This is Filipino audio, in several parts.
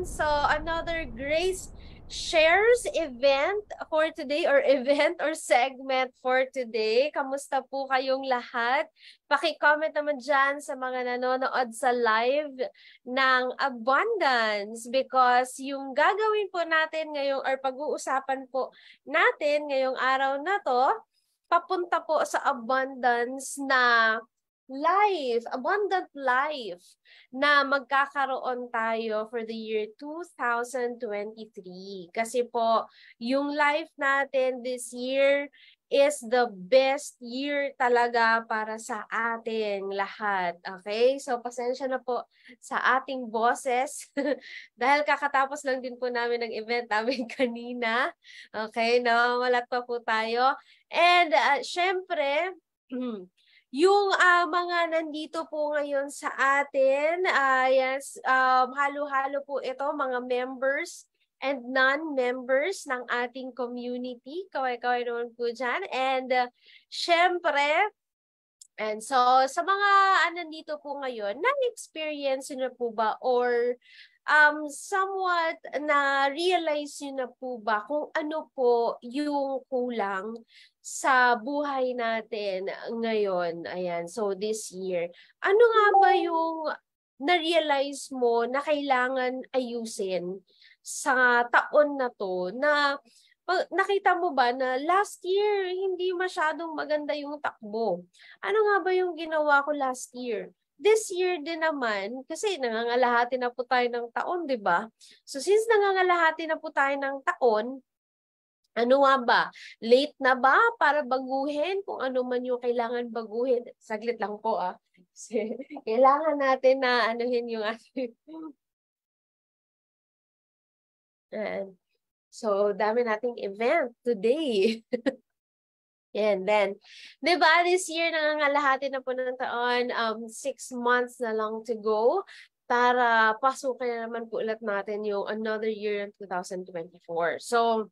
everyone. So another Grace Shares event for today or event or segment for today. Kamusta po kayong lahat? Paki-comment naman dyan sa mga nanonood sa live ng Abundance because yung gagawin po natin ngayong or pag-uusapan po natin ngayong araw na to, papunta po sa abundance na life, abundant life na magkakaroon tayo for the year 2023. Kasi po, yung life natin this year is the best year talaga para sa ating lahat. Okay? So, pasensya na po sa ating bosses dahil kakatapos lang din po namin ng event namin kanina. Okay? Namamalak pa po tayo. And, uh, syempre, yung uh, mga nandito po ngayon sa atin, uh, yes, um, halo-halo po ito mga members and non-members ng ating community. Kaway-kaway naman po dyan. And uh, syempre, and so sa mga uh, nandito po ngayon, na-experience nyo po ba or um, somewhat na-realize nyo na po ba kung ano po yung kulang sa buhay natin ngayon? Ayan, so this year. Ano nga ba yung na-realize mo na kailangan ayusin sa taon na to na nakita mo ba na last year hindi masyadong maganda yung takbo? Ano nga ba yung ginawa ko last year? this year din naman, kasi nangangalahati na po tayo ng taon, di ba? So since nangangalahati na po tayo ng taon, ano nga ba? Late na ba para baguhin? Kung ano man yung kailangan baguhin. Saglit lang po ah. Kasi kailangan natin na anuhin yung ating... And so, dami nating event today. And then, di ba, this year, nangangalahati na po ng taon, um, six months na lang to go para pasukin na naman po ulit natin yung another year in 2024. So,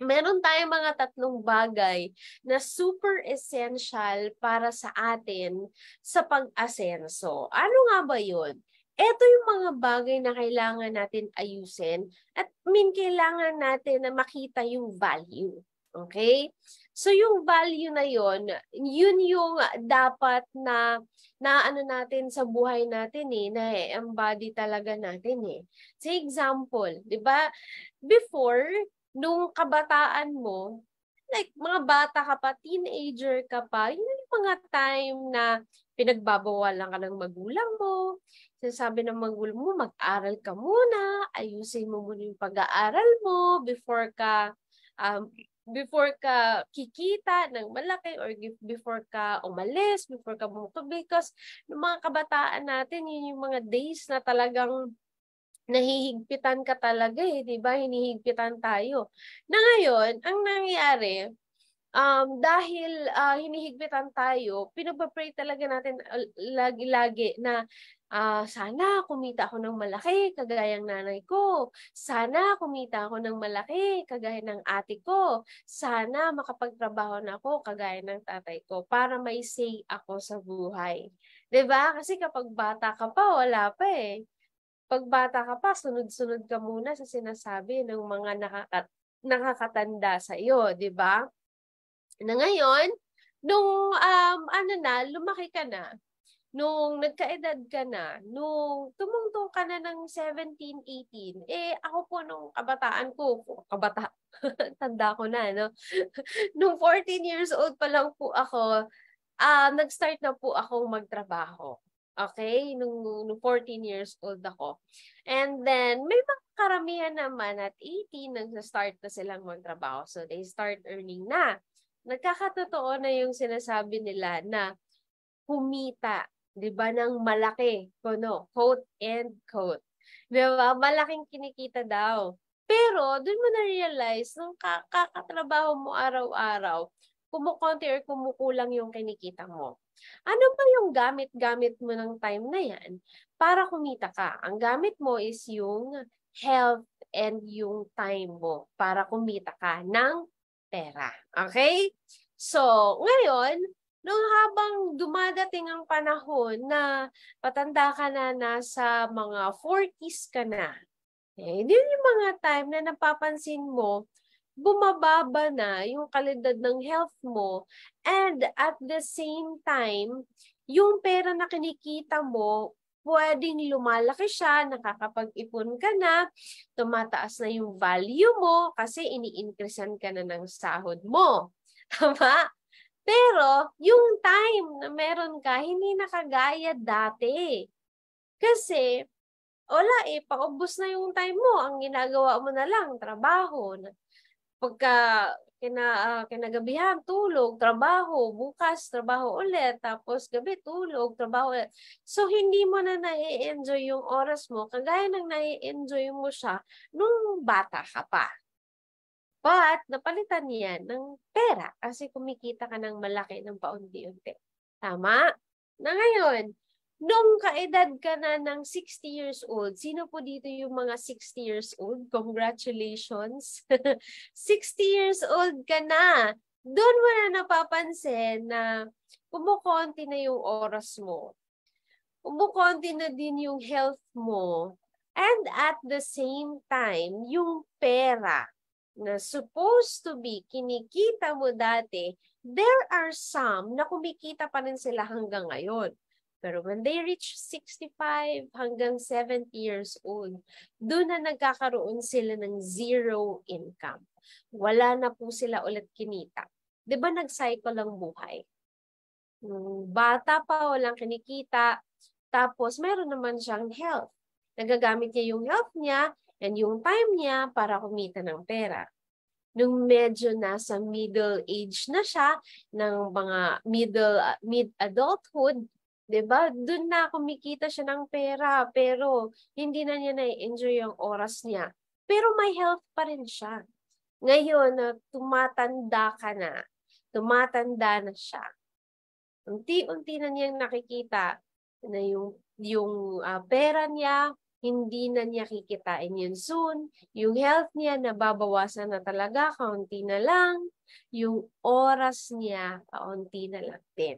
meron tayong mga tatlong bagay na super essential para sa atin sa pag-asenso. Ano nga ba yun? Ito yung mga bagay na kailangan natin ayusin at min kailangan natin na makita yung value. Okay? So yung value na yon, yun yung dapat na na ano natin sa buhay natin eh, na eh, embody talaga natin eh. Sa example, 'di ba? Before nung kabataan mo, like mga bata ka pa, teenager ka pa, yun yung mga time na pinagbabawalan ka ng magulang mo. Sinasabi ng magulang mo, mag-aral ka muna, ayusin mo muna yung pag-aaral mo before ka um, before ka kikita ng malaki or before ka umalis, before ka bumuto because ng mga kabataan natin, yun yung mga days na talagang nahihigpitan ka talaga eh, 'di ba? Hinihigpitan tayo. Na ngayon, ang nangyayari, um, dahil uh, hinihigpitan tayo, pinagpa-pray talaga natin ah, lagi-lagi na uh, sana kumita ako ng malaki kagaya ng nanay ko. Sana kumita ako ng malaki kagaya ng ate ko. Sana makapagtrabaho na ako kagaya ng tatay ko para may say ako sa buhay. 'Di ba? Kasi kapag bata ka pa, wala pa eh. Pag bata ka pa, sunod-sunod ka muna sa sinasabi ng mga nakaka- nakakatanda sa iyo, 'di ba? Na ngayon, nung um, ano na, lumaki ka na, nung nagkaedad ka na, nung tumungtong ka na ng 17, 18, eh ako po nung kabataan ko, kabata, tanda ko na, no? nung 14 years old pa lang po ako, uh, nag-start na po ako magtrabaho. Okay? Nung, nung 14 years old ako. And then, may mga karamihan naman at 18 nag-start na silang magtrabaho. So, they start earning na. Nagkakatotoo na yung sinasabi nila na kumita 'di ba, ng malaki, kuno, coat and coat. 'Di ba? Malaking kinikita daw. Pero doon mo na realize nung kakatrabaho mo araw-araw, kumukonti or kumukulang yung kinikita mo. Ano ba yung gamit-gamit mo ng time na yan para kumita ka? Ang gamit mo is yung health and yung time mo para kumita ka ng pera. Okay? So, ngayon, Nung habang dumadating ang panahon na patanda ka na, nasa mga 40s ka na, eh, yun yung mga time na napapansin mo, bumababa na yung kalidad ng health mo and at the same time, yung pera na kinikita mo, pwedeng lumalaki siya, nakakapag-ipon ka na, tumataas na yung value mo kasi ini-increasean ka na ng sahod mo. Tama? Pero, yung time na meron ka, hindi nakagaya dati. Kasi, wala eh, paubos na yung time mo. Ang ginagawa mo na lang, trabaho. Pagka kina, uh, kinagabihan, tulog, trabaho. Bukas, trabaho ulit. Tapos gabi, tulog, trabaho ulit. So, hindi mo na nai-enjoy yung oras mo. Kagaya ng nai-enjoy mo siya nung bata ka pa. But, napalitan niya ng pera kasi kumikita ka ng malaki ng paunti-unti. Tama? Na ngayon, nung kaedad ka na ng 60 years old, sino po dito yung mga 60 years old? Congratulations! 60 years old ka na! Doon mo na napapansin na kumukonti na yung oras mo. Kumukonti na din yung health mo. And at the same time, yung pera na supposed to be kinikita mo dati, there are some na kumikita pa rin sila hanggang ngayon. Pero when they reach 65 hanggang 70 years old, doon na nagkakaroon sila ng zero income. Wala na po sila ulit kinita. Di ba nag-cycle lang buhay? Nung hmm, bata pa, walang kinikita. Tapos, meron naman siyang health. Nagagamit niya yung health niya and yung time niya para kumita ng pera. Nung medyo nasa middle age na siya, ng mga middle, mid-adulthood, 'di ba? Doon na kumikita siya ng pera, pero hindi na niya na-enjoy yung oras niya. Pero may health pa rin siya. Ngayon na ah, tumatanda ka na, tumatanda na siya. Unti-unti na niyang nakikita na yung yung uh, pera niya hindi na niya kikitain yun soon. Yung health niya, nababawasan na talaga, kaunti na lang. Yung oras niya, kaunti na lang din.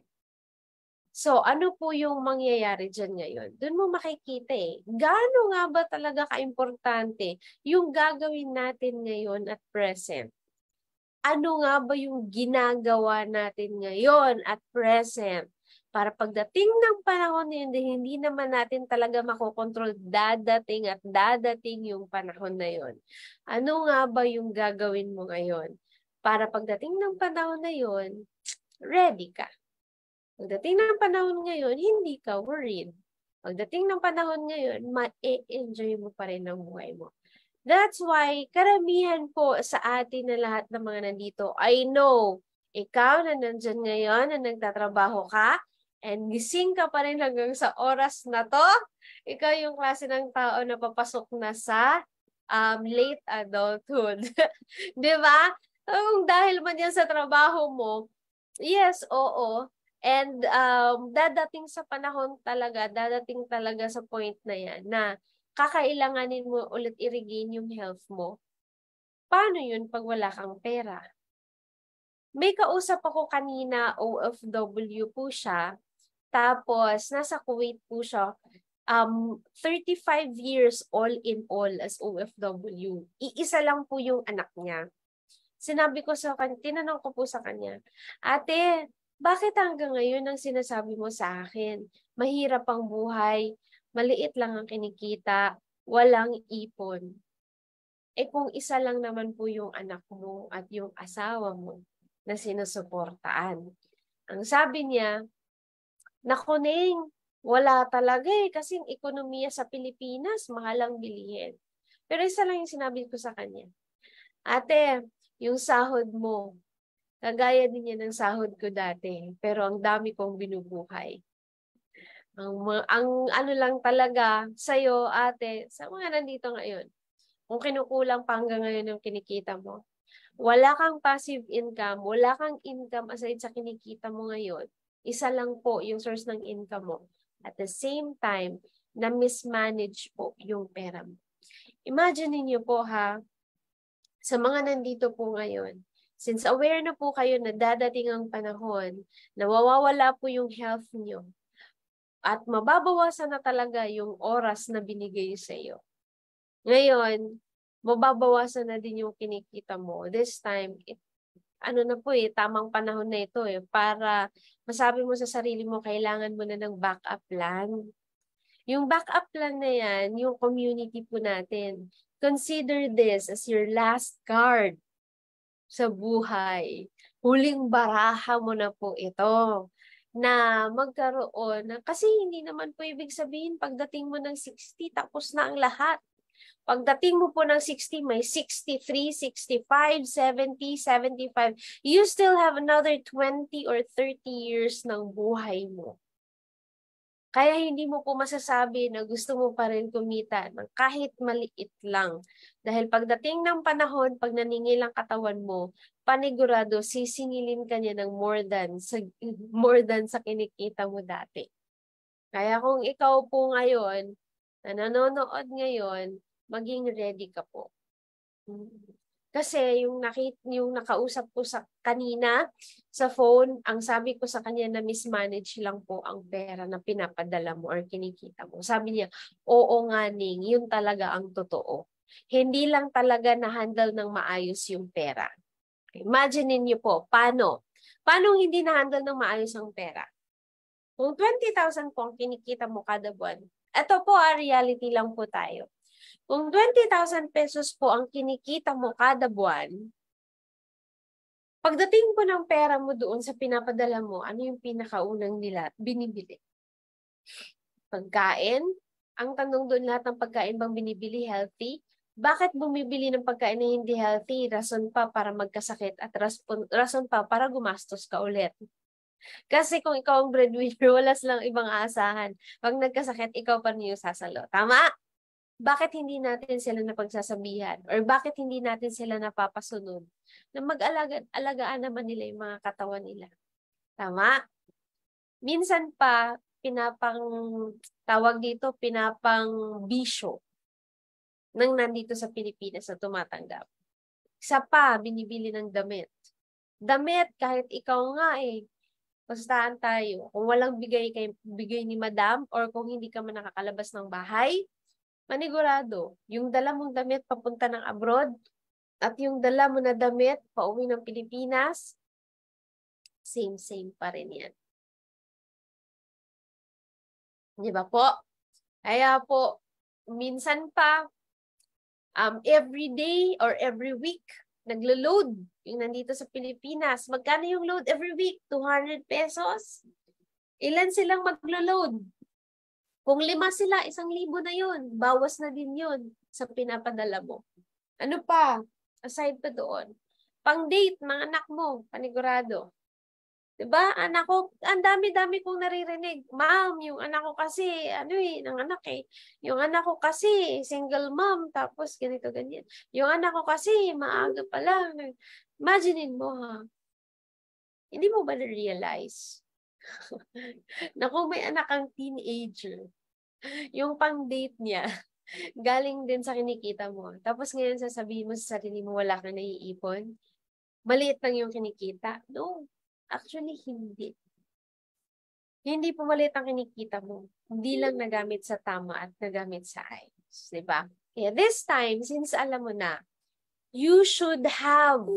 So, ano po yung mangyayari dyan ngayon? Doon mo makikita eh. Gaano nga ba talaga kaimportante yung gagawin natin ngayon at present? Ano nga ba yung ginagawa natin ngayon at present? para pagdating ng panahon na yun, hindi naman natin talaga makokontrol dadating at dadating yung panahon na yun. Ano nga ba yung gagawin mo ngayon? Para pagdating ng panahon na yun, ready ka. Pagdating ng panahon ngayon, hindi ka worried. Pagdating ng panahon ngayon, ma-enjoy mo pa rin ang buhay mo. That's why, karamihan po sa atin na lahat ng mga nandito, I know, ikaw na nandyan ngayon na nagtatrabaho ka, and gising ka pa rin hanggang sa oras na to, ikaw yung klase ng tao na papasok na sa um, late adulthood. Di ba? Kung dahil man yan sa trabaho mo, yes, oo. And um, dadating sa panahon talaga, dadating talaga sa point na yan na kakailanganin mo ulit i-regain yung health mo. Paano yun pag wala kang pera? May kausap ako kanina, OFW po siya, tapos, nasa Kuwait po siya. Um, 35 years all in all as OFW. Iisa lang po yung anak niya. Sinabi ko sa kanya, tinanong ko po sa kanya, Ate, bakit hanggang ngayon ang sinasabi mo sa akin? Mahirap ang buhay, maliit lang ang kinikita, walang ipon. Eh kung isa lang naman po yung anak mo at yung asawa mo na sinusuportaan. Ang sabi niya, Nako, Neng, wala talaga eh kasi yung ekonomiya sa Pilipinas, mahalang bilihin. Pero isa lang yung sinabi ko sa kanya. Ate, yung sahod mo, kagaya din yan ng sahod ko dati, pero ang dami kong binubuhay. Ang, ang ano lang talaga sa'yo, ate, sa mga nandito ngayon, kung kinukulang pa hanggang ngayon yung kinikita mo, wala kang passive income, wala kang income aside sa kinikita mo ngayon, isa lang po yung source ng income mo. At the same time, na mismanage po yung pera mo. Imagine niyo po ha, sa mga nandito po ngayon, since aware na po kayo na dadating ang panahon, nawawala po yung health niyo at mababawasan na talaga yung oras na binigay sa iyo. Ngayon, mababawasan na din yung kinikita mo. This time, it ano na po eh, tamang panahon na ito eh, para masabi mo sa sarili mo, kailangan mo na ng backup plan. Yung backup plan na yan, yung community po natin. Consider this as your last card sa buhay. Huling baraha mo na po ito na magkaroon ng, kasi hindi naman po ibig sabihin pagdating mo ng 60, tapos na ang lahat. Pagdating mo po ng 60, may 63, 65, 70, 75. You still have another 20 or 30 years ng buhay mo. Kaya hindi mo po masasabi na gusto mo pa rin kumita ng kahit maliit lang. Dahil pagdating ng panahon, pag naningil ang katawan mo, panigurado sisingilin ka niya ng more than sa, more than sa kinikita mo dati. Kaya kung ikaw po ngayon, na nanonood ngayon, maging ready ka po. Kasi yung nakit yung nakausap ko sa kanina sa phone, ang sabi ko sa kanya na mismanage lang po ang pera na pinapadala mo or kinikita mo. Sabi niya, oo nga ning, yun talaga ang totoo. Hindi lang talaga na-handle ng maayos yung pera. Imagine niyo po, paano? Paano hindi na-handle ng maayos ang pera? Kung 20,000 po ang kinikita mo kada buwan, ito po, ah, reality lang po tayo. Kung 20,000 pesos po ang kinikita mo kada buwan, pagdating po ng pera mo doon sa pinapadala mo, ano yung pinakaunang nila, binibili? Pagkain? Ang tanong doon lahat ng pagkain bang binibili healthy? Bakit bumibili ng pagkain na hindi healthy? Rason pa para magkasakit at rason pa para gumastos ka ulit. Kasi kung ikaw ang breadwinner, wala silang ibang aasahan. Pag nagkasakit, ikaw pa niyo sasalo. Tama? bakit hindi natin sila napagsasabihan or bakit hindi natin sila napapasunod na mag-alagaan naman nila yung mga katawan nila. Tama? Minsan pa, pinapang tawag dito, pinapang bisyo nang nandito sa Pilipinas na tumatanggap. Isa pa, binibili ng damit. Damit, kahit ikaw nga eh, Pustahan tayo. Kung walang bigay, kay, bigay ni madam or kung hindi ka man nakakalabas ng bahay, manigurado, yung dala mong damit papunta ng abroad at yung dala mo na damit pauwi ng Pilipinas, same-same pa rin yan. Di ba po? Kaya po, minsan pa, um, every day or every week, naglo-load yung nandito sa Pilipinas. Magkano yung load every week? 200 pesos? Ilan silang maglo-load? Kung lima sila, isang libo na yun. Bawas na din yun sa pinapadala mo. Ano pa? Aside pa doon. Pang-date, mga anak mo, panigurado. Diba? Anak ko, ang dami-dami kong naririnig. Ma'am, yung anak ko kasi, ano eh, ng anak eh. Yung anak ko kasi, single mom, tapos ganito, ganyan. Yung anak ko kasi, maaga pa lang. Imaginein mo ha. Hindi mo ba na-realize Naku, may anak kang teenager. Yung pang-date niya, galing din sa kinikita mo. Tapos ngayon sasabihin mo sa sarili mo, wala kang naiipon. Maliit lang yung kinikita. No, actually hindi. Hindi po maliit ang kinikita mo. Hindi lang nagamit sa tama at nagamit sa ayos. Diba? Kaya this time, since alam mo na, you should have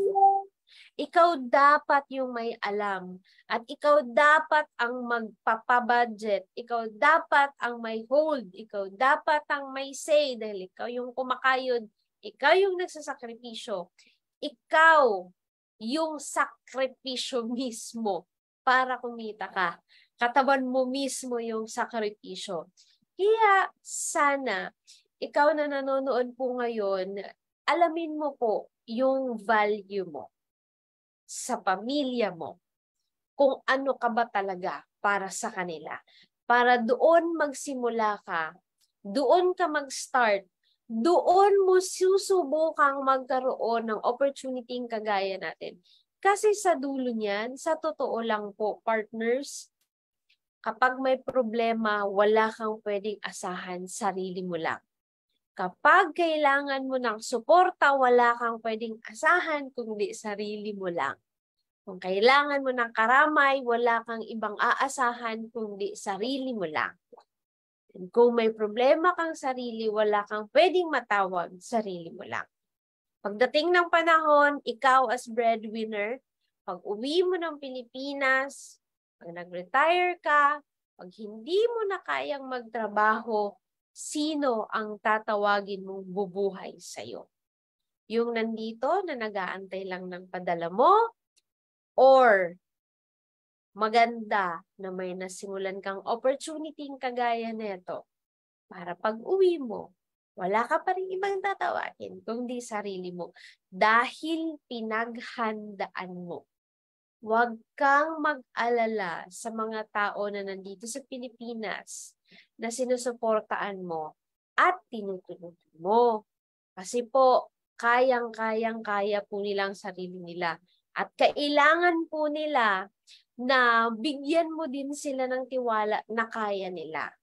ikaw dapat yung may alam at ikaw dapat ang magpapabudget. Ikaw dapat ang may hold. Ikaw dapat ang may say dahil ikaw yung kumakayod. Ikaw yung nagsasakripisyo. Ikaw yung sakripisyo mismo para kumita ka. Katawan mo mismo yung sakripisyo. Kaya sana, ikaw na nanonood po ngayon, alamin mo po yung value mo sa pamilya mo kung ano ka ba talaga para sa kanila. Para doon magsimula ka, doon ka mag-start, doon mo susubukang magkaroon ng opportunity kagaya natin. Kasi sa dulo niyan, sa totoo lang po, partners, kapag may problema, wala kang pwedeng asahan sarili mo lang. Kapag kailangan mo ng suporta, wala kang pwedeng asahan kundi sarili mo lang. Kung kailangan mo ng karamay, wala kang ibang aasahan kundi sarili mo lang. And kung may problema kang sarili, wala kang pwedeng matawag, sarili mo lang. Pagdating ng panahon, ikaw as breadwinner, pag uwi mo ng Pilipinas, pag nag-retire ka, pag hindi mo na kayang magtrabaho, sino ang tatawagin mong bubuhay sa iyo? Yung nandito na nagaantay lang ng padala mo or maganda na may nasimulan kang opportunity kagaya nito para pag-uwi mo, wala ka pa rin ibang tatawagin kundi sarili mo dahil pinaghandaan mo. Huwag kang mag-alala sa mga tao na nandito sa Pilipinas na sinusuportaan mo at tinutunog mo. Kasi po, kayang-kayang-kaya po nilang sarili nila. At kailangan po nila na bigyan mo din sila ng tiwala na kaya nila.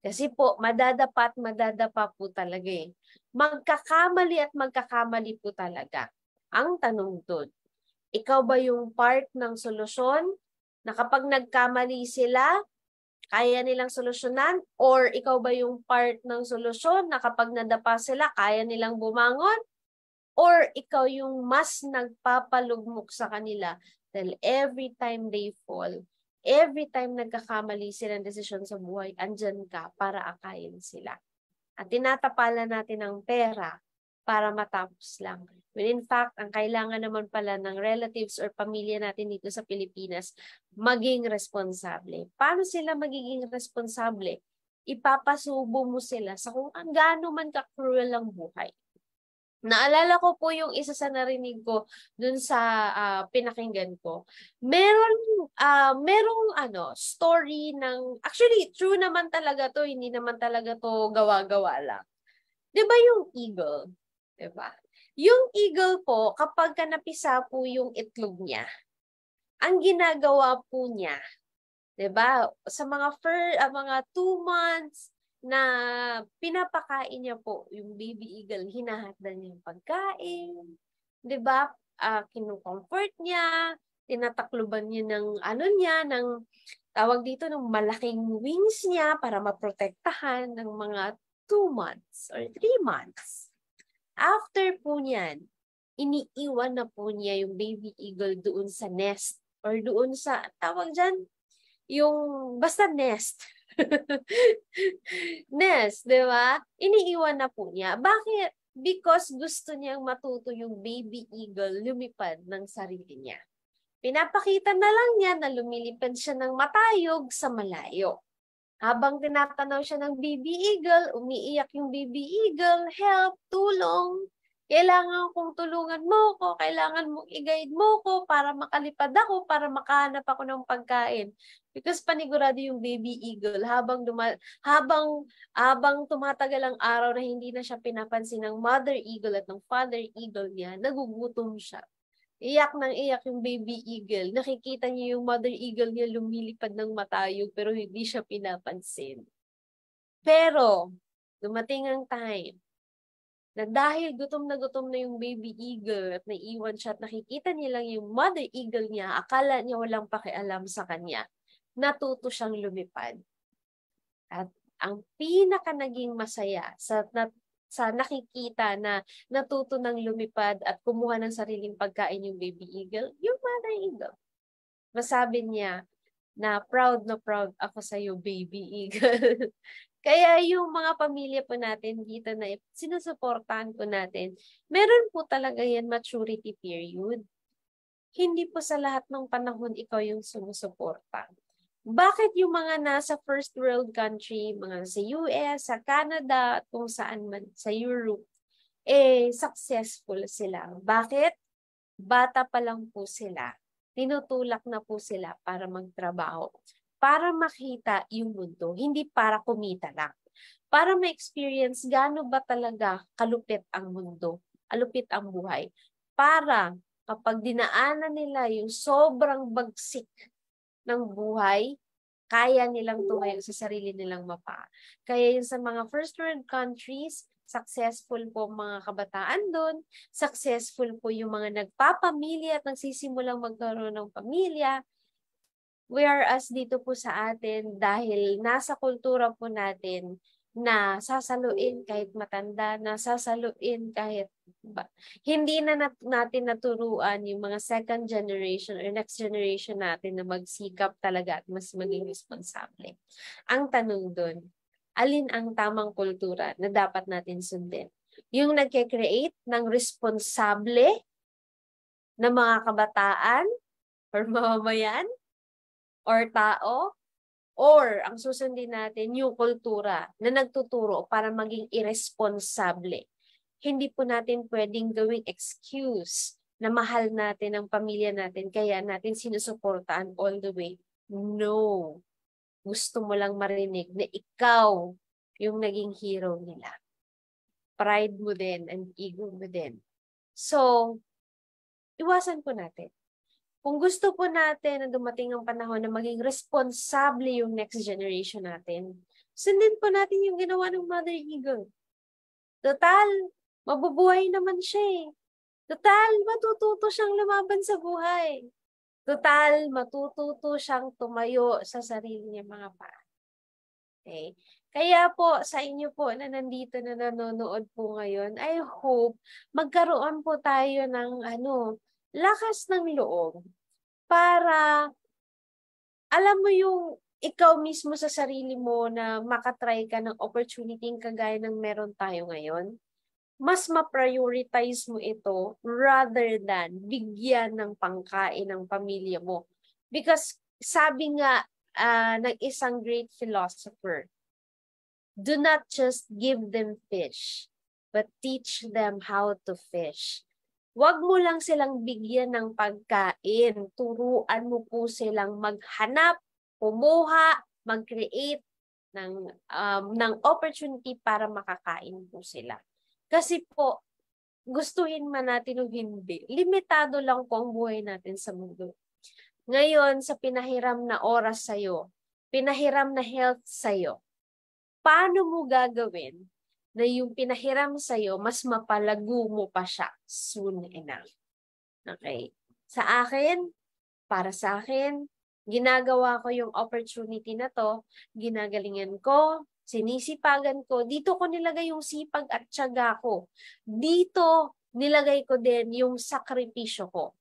Kasi po, madadapa at madadapa po talaga eh. Magkakamali at magkakamali po talaga. Ang tanong doon, ikaw ba yung part ng solusyon na kapag nagkamali sila, kaya nilang solusyonan or ikaw ba yung part ng solusyon na kapag nadapa sila, kaya nilang bumangon or ikaw yung mas nagpapalugmok sa kanila dahil every time they fall, every time nagkakamali sila ng desisyon sa buhay, andyan ka para akayin sila. At tinatapalan natin ang pera para matapos lang. When in fact, ang kailangan naman pala ng relatives or pamilya natin dito sa Pilipinas, maging responsable. Paano sila magiging responsable? Ipapasubo mo sila sa kung ang gaano man ka-cruel ang buhay. Naalala ko po yung isa sa narinig ko dun sa uh, pinakinggan ko. Meron uh, merong ano story ng actually true naman talaga to, hindi naman talaga to gawa-gawa lang. 'Di ba yung eagle? Diba? Yung eagle po, kapag ka napisa po yung itlog niya, ang ginagawa po niya, 'di ba? Sa mga fur, uh, mga two months na pinapakain niya po yung baby eagle, hinahatda niya yung pagkain, 'di ba? Uh, ah, kinocomfort niya, tinatakluban niya ng ano niya ng tawag dito ng malaking wings niya para maprotektahan ng mga two months or three months. After po niyan, iniiwan na po niya yung baby eagle doon sa nest or doon sa, tawag dyan, yung basta nest. nest, di ba? Iniiwan na po niya. Bakit? Because gusto niyang matuto yung baby eagle lumipad ng sarili niya. Pinapakita na lang niya na lumilipad siya ng matayog sa malayo. Habang tinatanaw siya ng baby eagle, umiiyak yung baby eagle, help, tulong. Kailangan kong tulungan mo ko, kailangan mong i-guide mo ko para makalipad ako, para makahanap ako ng pagkain. Because panigurado yung baby eagle habang duma- habang habang tumatagal ang araw na hindi na siya pinapansin ng mother eagle at ng father eagle niya, nagugutom siya. Iyak ng iyak yung baby eagle. Nakikita niya yung mother eagle niya lumilipad ng matayog pero hindi siya pinapansin. Pero, dumating ang time na dahil gutom na gutom na yung baby eagle at naiwan siya at nakikita niya lang yung mother eagle niya, akala niya walang pakialam sa kanya. Natuto siyang lumipad. At ang pinaka naging masaya sa, nat- sa nakikita na natuto ng lumipad at kumuha ng sariling pagkain yung baby eagle, yung mother eagle. Masabi niya na proud na proud ako sa iyo, baby eagle. Kaya yung mga pamilya po natin dito na sinusuportahan ko natin, meron po talaga yan maturity period. Hindi po sa lahat ng panahon ikaw yung sumusuporta bakit yung mga nasa first world country, mga sa US, sa Canada, kung saan man, sa Europe, eh, successful sila. Bakit? Bata pa lang po sila. Tinutulak na po sila para magtrabaho. Para makita yung mundo, hindi para kumita lang. Para ma-experience gaano ba talaga kalupit ang mundo, kalupit ang buhay. Para kapag dinaanan nila yung sobrang bagsik ng buhay, kaya nilang tumayo sa sarili nilang mapa. Kaya yung sa mga first world countries, successful po mga kabataan doon, successful po yung mga nagpapamilya at nagsisimulang magkaroon ng pamilya. Whereas dito po sa atin, dahil nasa kultura po natin na sasaluin kahit matanda, na sasaluin kahit ba. Hindi na nat- natin naturuan yung mga second generation or next generation natin na magsikap talaga at mas maging responsable. Ang tanong doon, alin ang tamang kultura na dapat natin sundin? Yung nagke-create ng responsable na mga kabataan or mamamayan or tao Or ang susundin natin, yung kultura na nagtuturo para maging irresponsable. Hindi po natin pwedeng gawing excuse na mahal natin ang pamilya natin kaya natin sinusuportaan all the way. No. Gusto mo lang marinig na ikaw yung naging hero nila. Pride mo din and ego mo din. So, iwasan po natin kung gusto po natin na dumating ang panahon na maging responsable yung next generation natin, sundin po natin yung ginawa ng Mother Eagle. Total, mabubuhay naman siya eh. Total, matututo siyang lumaban sa buhay. Total, matututo siyang tumayo sa sarili niya mga paa. Okay? Kaya po, sa inyo po na nandito na nanonood po ngayon, I hope magkaroon po tayo ng ano, lakas ng loob para alam mo yung ikaw mismo sa sarili mo na makatry ka ng opportunity kagaya ng meron tayo ngayon, mas ma-prioritize mo ito rather than bigyan ng pangkain ng pamilya mo. Because sabi nga uh, ng isang great philosopher, do not just give them fish, but teach them how to fish. Huwag mo lang silang bigyan ng pagkain. Turuan mo po silang maghanap, kumuha, mag-create ng, um, ng opportunity para makakain po sila. Kasi po, gustuhin man natin o hindi, limitado lang po ang buhay natin sa mundo. Ngayon, sa pinahiram na oras sa'yo, pinahiram na health sa'yo, paano mo gagawin na yung pinahiram sa'yo, mas mapalago mo pa siya soon enough. Okay? Sa akin, para sa akin, ginagawa ko yung opportunity na to, ginagalingan ko, sinisipagan ko, dito ko nilagay yung sipag at tiyaga ko. Dito, nilagay ko din yung sakripisyo ko.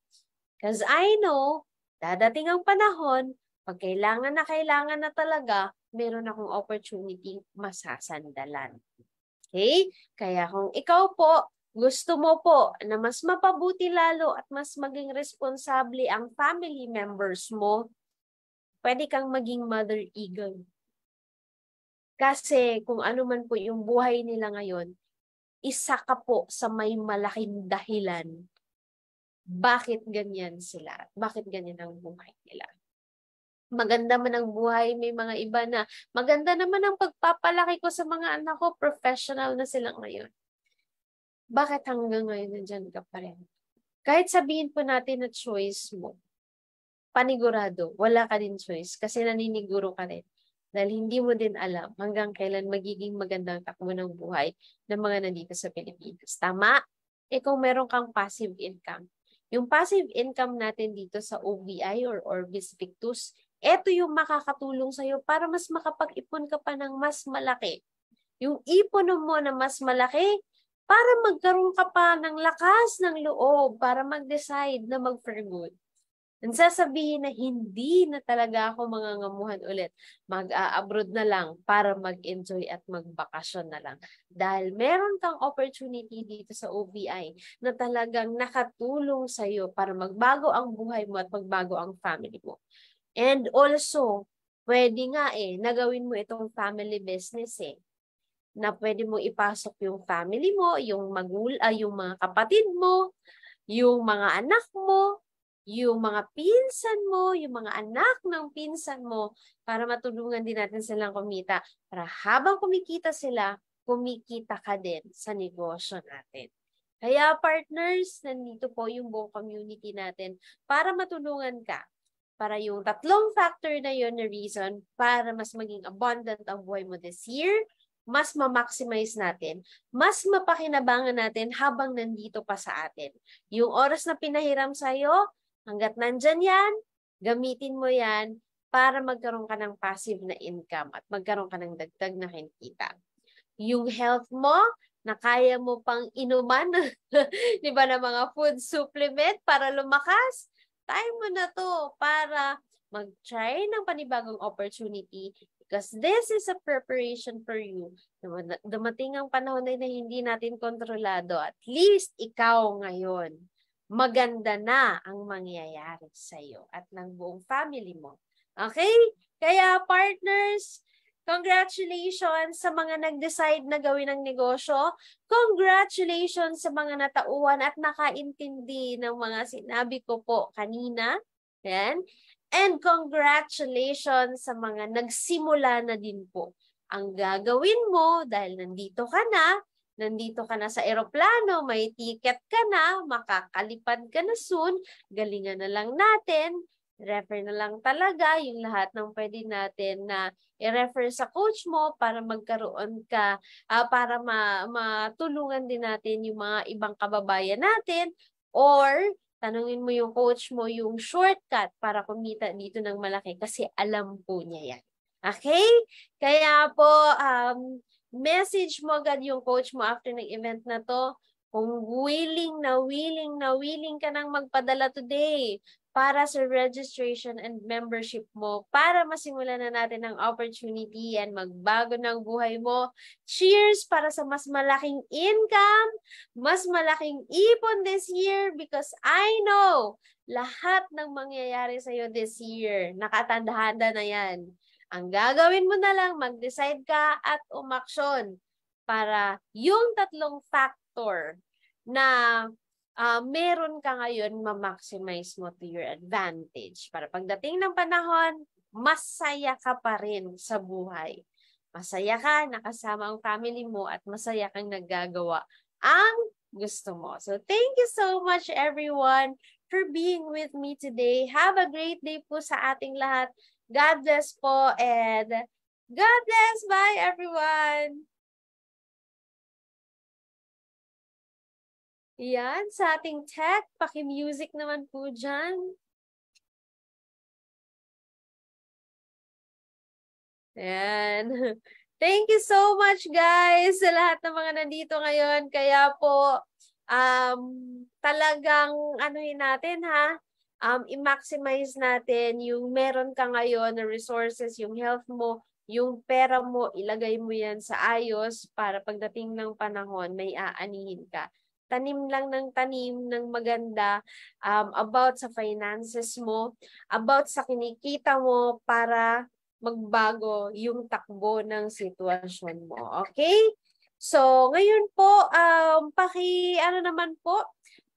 Because I know, dadating ang panahon, pag kailangan na kailangan na talaga, meron akong opportunity masasandalan. Okay? Kaya kung ikaw po, gusto mo po na mas mapabuti lalo at mas maging responsable ang family members mo, pwede kang maging mother eagle. Kasi kung ano man po yung buhay nila ngayon, isa ka po sa may malaking dahilan bakit ganyan sila, bakit ganyan ang buhay nila maganda man ang buhay, may mga iba na maganda naman ang pagpapalaki ko sa mga anak ko, professional na sila ngayon. Bakit hanggang ngayon nandiyan ka pa rin? Kahit sabihin po natin na choice mo, panigurado, wala ka din choice kasi naniniguro ka rin dahil hindi mo din alam hanggang kailan magiging magandang takbo ng buhay ng mga nandito sa Pilipinas. Tama? E kung meron kang passive income, yung passive income natin dito sa OVI or Orbis Victus, ito yung makakatulong sa'yo para mas makapag-ipon ka pa ng mas malaki. Yung ipon mo na mas malaki, para magkaroon ka pa ng lakas ng loob para mag-decide na mag-for good. Ang sasabihin na hindi na talaga ako mangangamuhan ulit. Mag-abroad na lang para mag-enjoy at magbakasyon na lang. Dahil meron kang opportunity dito sa OBI na talagang nakatulong sa'yo para magbago ang buhay mo at magbago ang family mo. And also, pwede nga eh, nagawin mo itong family business eh na pwede mo ipasok yung family mo, yung magul, uh, yung mga kapatid mo, yung mga anak mo, yung mga pinsan mo, yung mga anak ng pinsan mo para matulungan din natin silang kumita. Para habang kumikita sila, kumikita ka din sa negosyo natin. Kaya partners, nandito po yung buong community natin para matulungan ka para yung tatlong factor na yun na reason para mas maging abundant ang buhay mo this year, mas ma-maximize natin, mas mapakinabangan natin habang nandito pa sa atin. Yung oras na pinahiram sa'yo, hanggat nandyan yan, gamitin mo yan para magkaroon ka ng passive na income at magkaroon ka ng dagdag na kinikita. Yung health mo, na kaya mo pang inuman, di ba, ng mga food supplement para lumakas, time mo na to para mag-try ng panibagong opportunity because this is a preparation for you. Dumating ang panahon na hindi natin kontrolado. At least ikaw ngayon, maganda na ang mangyayari sa'yo at ng buong family mo. Okay? Kaya partners, Congratulations sa mga nag-decide na gawin ang negosyo. Congratulations sa mga natauhan at nakaintindi ng mga sinabi ko po kanina. Yan. And congratulations sa mga nagsimula na din po. Ang gagawin mo dahil nandito ka na, nandito ka na sa eroplano, may ticket ka na, makakalipad ka na soon, galingan na lang natin, refer na lang talaga yung lahat ng pwede natin na i-refer sa coach mo para magkaroon ka, uh, para ma- matulungan din natin yung mga ibang kababayan natin or tanungin mo yung coach mo yung shortcut para kumita dito ng malaki kasi alam po niya yan. Okay? Kaya po, um, message mo agad yung coach mo after ng event na to kung willing na willing na willing ka nang magpadala today para sa registration and membership mo para masimulan na natin ang opportunity and magbago ng buhay mo. Cheers para sa mas malaking income, mas malaking ipon this year because I know lahat ng mangyayari sa iyo this year. Nakatandahanda na yan. Ang gagawin mo na lang, mag-decide ka at umaksyon para yung tatlong factor na uh, meron ka ngayon, ma-maximize mo to your advantage. Para pagdating ng panahon, masaya ka pa rin sa buhay. Masaya ka, nakasama ang family mo, at masaya kang naggagawa ang gusto mo. So, thank you so much everyone for being with me today. Have a great day po sa ating lahat. God bless po and God bless. Bye everyone! Yan, sa ating tech, paki-music naman po dyan. Yan. Thank you so much guys sa lahat ng mga nandito ngayon. Kaya po, um, talagang anuhin natin ha, um, i-maximize natin yung meron ka ngayon na resources, yung health mo, yung pera mo, ilagay mo yan sa ayos para pagdating ng panahon, may aanihin ka tanim lang ng tanim ng maganda um, about sa finances mo, about sa kinikita mo para magbago yung takbo ng sitwasyon mo. Okay? So, ngayon po, um, paki, ano naman po,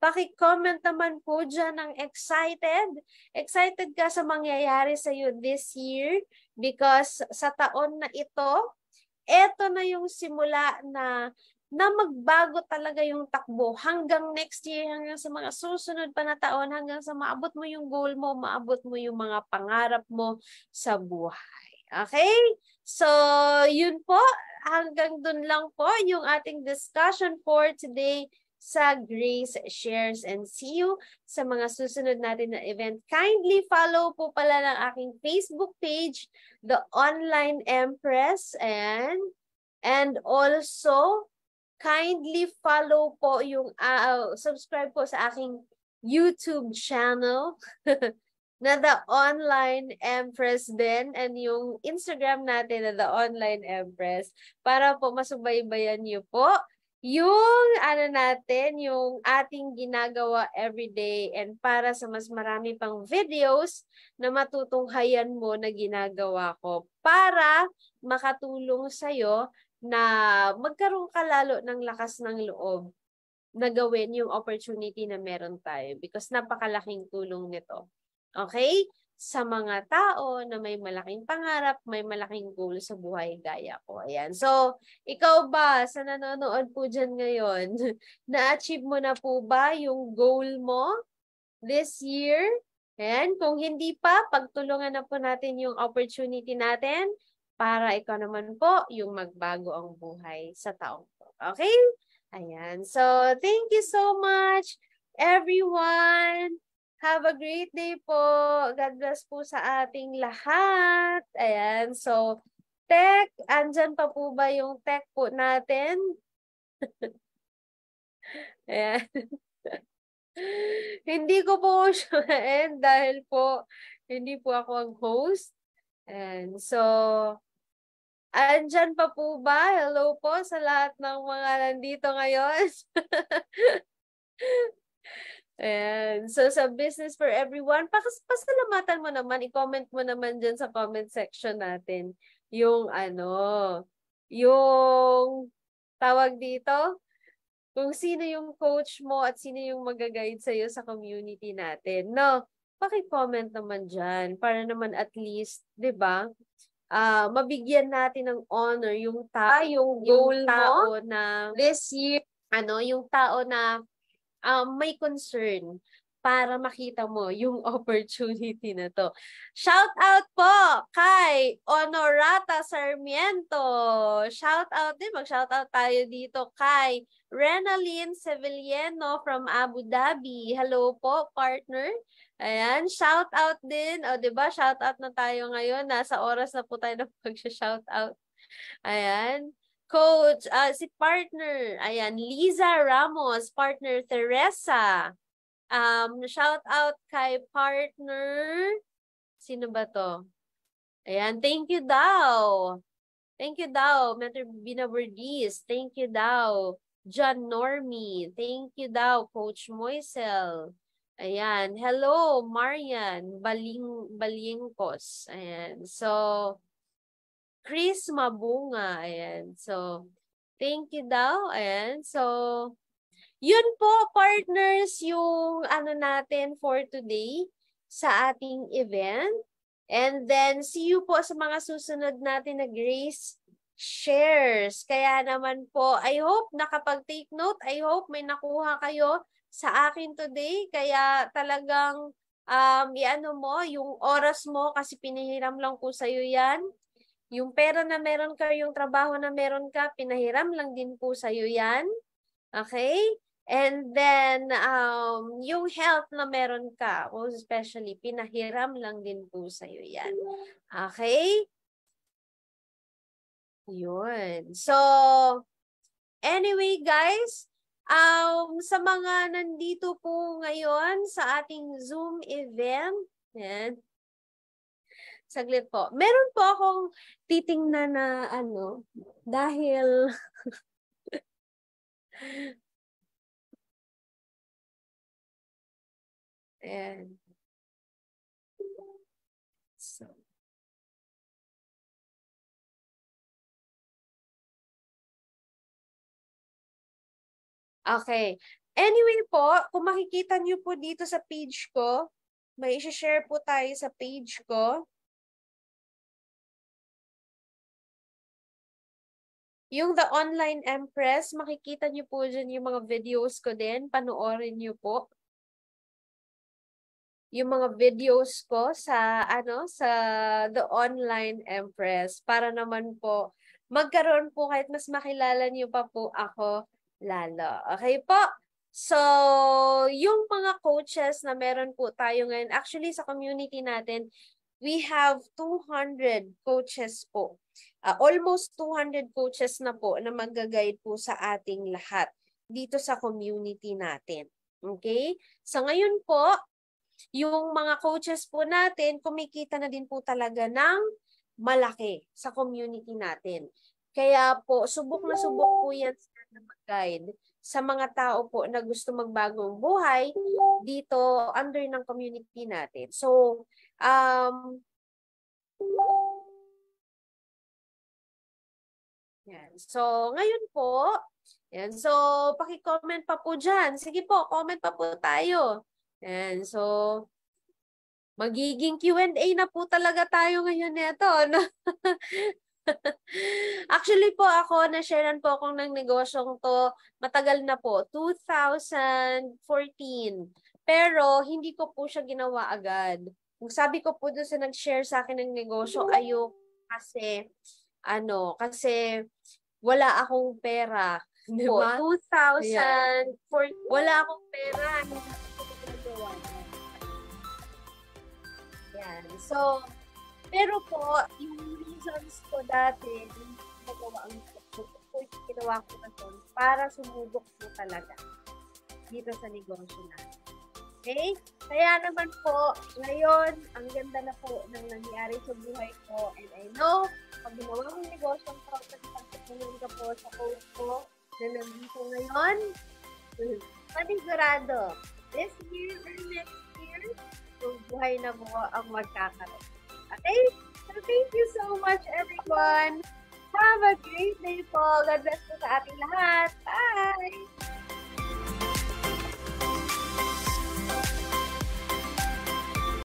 paki-comment naman po dyan ng excited. Excited ka sa mangyayari sa iyo this year because sa taon na ito, eto na yung simula na na magbago talaga yung takbo hanggang next year, hanggang sa mga susunod pa na taon, hanggang sa maabot mo yung goal mo, maabot mo yung mga pangarap mo sa buhay. Okay? So, yun po. Hanggang dun lang po yung ating discussion for today sa Grace Shares and see you sa mga susunod natin na event. Kindly follow po pala ng aking Facebook page, The Online Empress, and, and also kindly follow po yung, uh, subscribe po sa aking YouTube channel na The Online Empress din and yung Instagram natin na The Online Empress para po masubaybayan niyo po yung ano natin, yung ating ginagawa everyday and para sa mas marami pang videos na matutunghayan mo na ginagawa ko para makatulong sa'yo na magkaroon ka lalo ng lakas ng loob na gawin yung opportunity na meron tayo because napakalaking tulong nito. Okay? Sa mga tao na may malaking pangarap, may malaking goal sa buhay gaya ko. Ayan. So, ikaw ba sa nanonood po dyan ngayon, na-achieve mo na po ba yung goal mo this year? Ayan, kung hindi pa, pagtulungan na po natin yung opportunity natin para ikaw naman po yung magbago ang buhay sa taong po. Okay? Ayan. So, thank you so much, everyone. Have a great day po. God bless po sa ating lahat. Ayan. So, tech, andyan pa po ba yung tech po natin? Ayan. hindi ko po sure dahil po hindi po ako ang host. And so, andyan pa po ba? Hello po sa lahat ng mga nandito ngayon. And so sa Business for Everyone, pas pasalamatan mo naman, i-comment mo naman dyan sa comment section natin yung ano, yung tawag dito, kung sino yung coach mo at sino yung magaguide sa'yo sa community natin, no? paki-comment naman diyan para naman at least, 'di ba? Uh, mabigyan natin ng honor yung tao, yung goal yung tao mo? na this year ano, yung tao na um, may concern para makita mo yung opportunity na to. Shout out po kay Honorata Sarmiento. Shout out din, mag-shout out tayo dito kay Renaline Sevilleno from Abu Dhabi. Hello po, partner. Ayan, shout out din. O, di ba? Shout out na tayo ngayon. Nasa oras na po tayo na mag-shout out. Ayan coach, uh, si partner, ayan, Liza Ramos, partner Teresa, Um, shout out kay partner. Sino ba to? Ayan, thank you daw. Thank you daw, Mentor Bina Burdis. Thank you daw, John Normie. Thank you daw, Coach Moisel. Ayan, hello, Marian Baling Balingkos. Ayan, so, Chris Mabunga. Ayan, so, thank you daw. Ayan, so, yun po, partners, yung ano natin for today sa ating event. And then, see you po sa mga susunod natin na Grace Shares. Kaya naman po, I hope nakapag-take note. I hope may nakuha kayo sa akin today. Kaya talagang um, iano mo, yung oras mo kasi pinahiram lang ko sa'yo yan. Yung pera na meron ka, yung trabaho na meron ka, pinahiram lang din po sa'yo yan. Okay? And then, um, yung health na meron ka, most especially, pinahiram lang din po sa'yo yan. Okay? Yun. So, anyway guys, um, sa mga nandito po ngayon sa ating Zoom event, yan, saglit po. Meron po akong titingnan na ano, dahil and so. Okay. Anyway po, kung makikita niyo po dito sa page ko, may share po tayo sa page ko. Yung The Online Empress, makikita niyo po dyan yung mga videos ko din. Panoorin niyo po yung mga videos ko sa ano sa The Online Empress para naman po magkaroon po kahit mas makilala niyo pa po ako lalo. Okay po? So, yung mga coaches na meron po tayo ngayon, actually sa community natin, we have 200 coaches po. Uh, almost 200 coaches na po na mag po sa ating lahat dito sa community natin. Okay? So ngayon po, yung mga coaches po natin, kumikita na din po talaga ng malaki sa community natin. Kaya po, subok na subok po yan sa mag-guide sa mga tao po na gusto magbagong buhay dito under ng community natin. So, um, yan. So, ngayon po, yan. So, paki-comment pa po dyan. Sige po, comment pa po tayo. And so, magiging Q&A na po talaga tayo ngayon nito. No? Actually po ako, na-sharean po akong ng negosyong to matagal na po, 2014. Pero hindi ko po siya ginawa agad. Kung sabi ko po doon sa nag-share sa akin ng negosyo, ayoko kasi, ano, kasi wala akong pera. Diba? 2014, yeah. wala akong pera everyone. Yan. So, pero po, yung reasons ko dati, nagawa ang ginawa ko na to para sumubok po talaga dito sa negosyo na. Okay? Kaya naman po, ngayon, ang ganda na po ng nangyari sa buhay ko. And I know, pag ginawa ko kong negosyo ang property, pagkakunan ka po sa coach ko na nandito ngayon, panigurado, this year or next year, So, buhay na buo ang magkakaroon. Okay? So thank you so much everyone! Have a great day po! God bless po sa ating lahat! Bye!